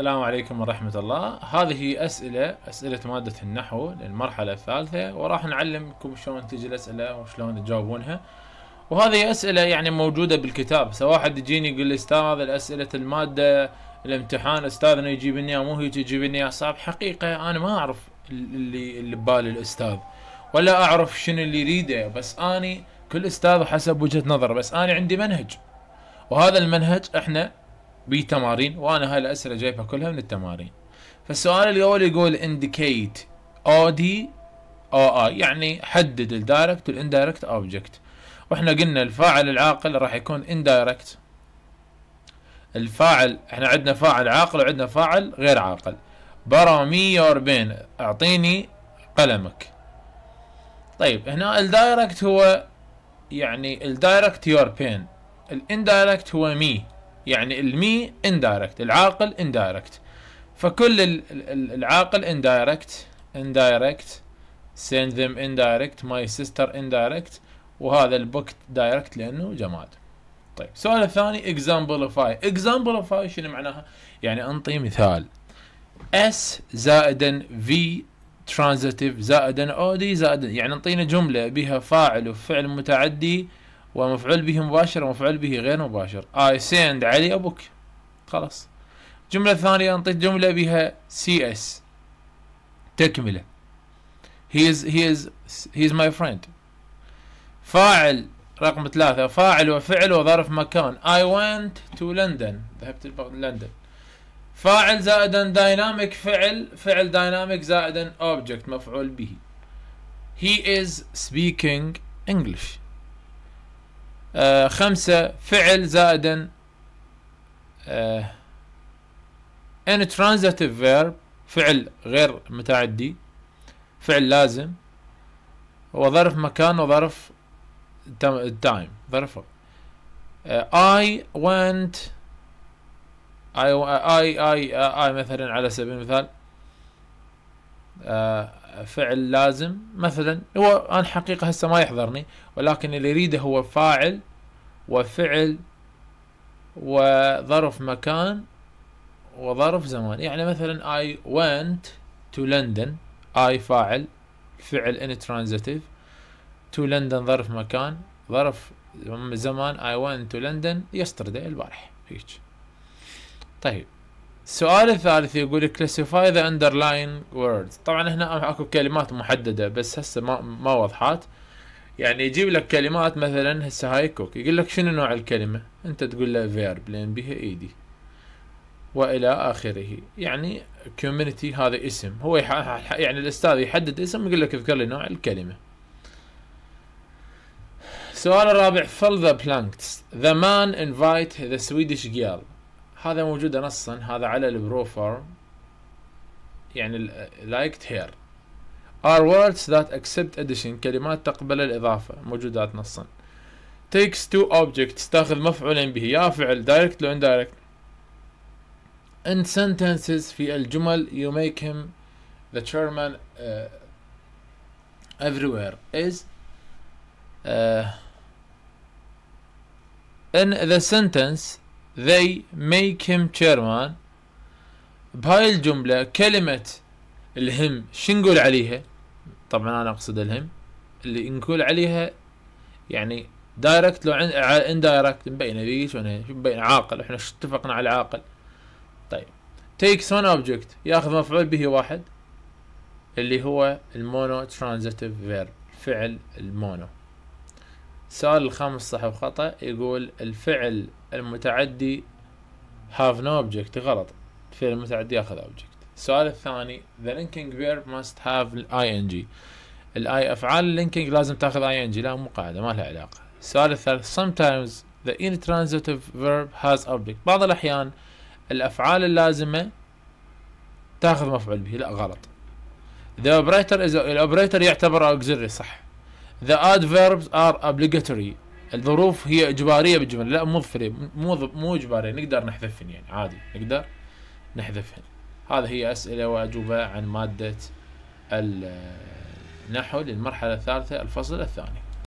السلام عليكم ورحمة الله هذه أسئلة أسئلة مادة النحو للمرحلة الثالثة وراح نعلمكم شلون تجي الأسئلة وشلون تجاوبونها وهذه أسئلة يعني موجودة بالكتاب حد يجيني يقول لي أستاذ الأسئلة المادة الامتحان أستاذنا يجيب لنا مو هي يجيب لنا صعب حقيقة أنا ما أعرف اللي اللي ببال الأستاذ ولا أعرف شنو اللي يريده بس أني كل أستاذ حسب وجهة نظره بس أنا عندي منهج وهذا المنهج احنا بتمارين وانا هاي الاسئله جايبها كلها من التمارين فالسؤال الاول يقول انديكيت او دي او اي يعني حدد الدايركت والاندايركت اوبجكت واحنا قلنا الفاعل العاقل راح يكون اندايركت الفاعل احنا عندنا فاعل عاقل وعندنا فاعل غير عاقل برامير بين اعطيني قلمك طيب هنا الدايركت هو يعني الدايركت يور بين الاندايركت هو مي يعني المي اندايركت العاقل اندايركت فكل العاقل اندايركت اندايركت send them indirect my sister indirect وهذا البوك دايركت لانه جماد طيب السؤال الثاني exemplify exemplify شنو معناها يعني انطي مثال s زائدا v transitive زائدا od زائدا يعني انطينا جمله بها فاعل وفعل متعدي ومفعول به مباشر ومفعول به غير مباشر I آه، send علي a book خلاص الجملة الثانية أنطي جملة بها CS تكملة he is he is he is my friend فاعل رقم ثلاثة فاعل وفعل وظرف مكان I went to London ذهبت لندن فاعل زائدا دايناميك فعل فعل دايناميك زائدا object مفعول به he is speaking English آه، خمسة فعل زائدا ان آه، ترانزيتيف verb فعل غير متعدي فعل لازم وظرف مكان وظرف time ظرف اي آه، I اي اي اي I, I, I مثلا على سبيل المثال آه، فعل لازم مثلا هو انا حقيقه هسه ما يحضرني ولكن اللي يريده هو فاعل وفعل وظرف مكان وظرف زمان يعني مثلا I went to London I فاعل فعل intransitive to London ظرف مكان ظرف زمان I went to London yesterday البارح هيك طيب السؤال الثالث يقول لك classify the underlying words طبعا هنا اكو كلمات محدده بس هسه ما ما وضحت يعني يجيب لك كلمات مثلا هسه هاي كوك يقول لك شنو نوع الكلمه انت تقول له verb لان بها ايدي والى اخره يعني كوميونتي هذا اسم هو يعني الاستاذ يحدد اسم يقول لك اذكر لي نوع الكلمه السؤال الرابع fill the planks the man invite the Swedish girl هذا موجود نصا هذا على البرو فارم يعني لايكت هير are words that accept addition كلمات تقبل الإضافة موجودات نصا takes two objects تاخذ مفعولين به يا فعل direct لو indirect in sentences في الجمل you make him the chairman uh, everywhere is uh, in the sentence they make him chairman بهاي الجملة كلمة الهم شو نقول عليها طبعا أنا أقصد الهم اللي نقول عليها يعني دايركت لو عند اندايركت مبينه ذيك مبينه عاقل احنا اتفقنا على العاقل طيب تيكس ون اوبجكت ياخذ مفعول به واحد اللي هو المونو ترانزيتيف فيرب فعل المونو السؤال الخامس صح وخطأ يقول الفعل المتعدي have no object غلط الفعل المتعدي ياخذ object السؤال الثاني the linking verb must have ing الاي افعال اللينكينج لازم تاخذ ing لا مو قاعده ما لها علاقه السؤال الثالث sometimes the intransitive verb has object بعض الاحيان الافعال اللازمه تاخذ مفعول به لا غلط the operator is operator يعتبر auxiliary صح The adverbs are obligatory الظروف هي اجباريه بالجمل لا مو مضفريه مو مو اجباريه نقدر نحذفهن يعني عادي نقدر نحذفهن هذا هي اسئله واجوبه عن ماده النحو للمرحله الثالثه الفصل الثاني